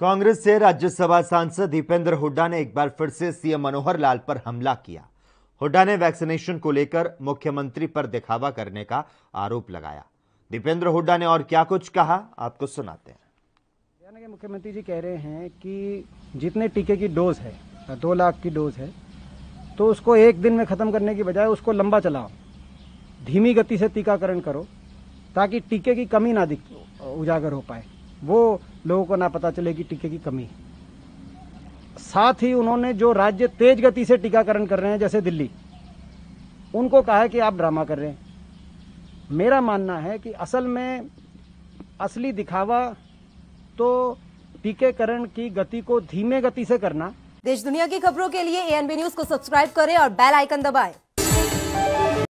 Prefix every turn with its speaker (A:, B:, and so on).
A: कांग्रेस से राज्यसभा सांसद दीपेंद्र हुड्डा ने एक बार फिर से सीएम मनोहर लाल पर हमला किया हुड्डा ने वैक्सीनेशन को लेकर मुख्यमंत्री पर दिखावा करने का आरोप लगाया दीपेंद्र हुड्डा ने और क्या कुछ कहा आपको सुनाते हैं
B: हरियाणा के मुख्यमंत्री जी कह रहे हैं कि जितने टीके की डोज है दो लाख की डोज है तो उसको एक दिन में ख़त्म करने की बजाय उसको लंबा चलाओ धीमी गति से टीकाकरण करो ताकि टीके की कमी ना दिख उजागर हो पाए वो लोगों को ना पता चलेगी टीके की कमी साथ ही उन्होंने जो राज्य तेज गति से टीकाकरण कर रहे हैं जैसे दिल्ली उनको कहा है कि आप ड्रामा कर रहे हैं मेरा मानना है कि असल में असली दिखावा तो टीकेकरण की गति को धीमे गति से करना
A: देश दुनिया की खबरों के लिए एएनबी न्यूज को सब्सक्राइब करें और बेल आइकन दबाएं।